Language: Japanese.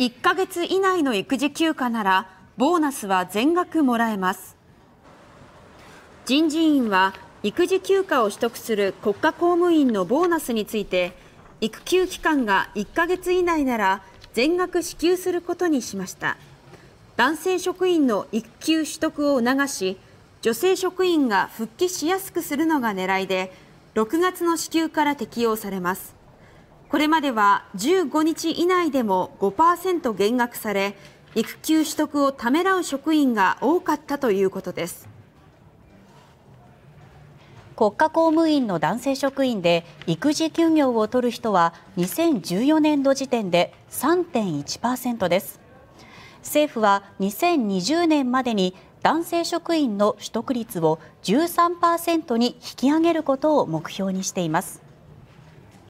1ヶ月以内の育児休暇ならボーナスは全額もらえます人事院は育児休暇を取得する国家公務員のボーナスについて育休期間が1ヶ月以内なら全額支給することにしました男性職員の育休取得を促し女性職員が復帰しやすくするのが狙いで6月の支給から適用されますこれまでは15日以内でも5%減額され育休取得をためらう職員が多かったということです国家公務員の男性職員で育児休業を取る人は2014年度時点で3.1%です政府は2020年までに男性職員の取得率を13%に引き上げることを目標にしています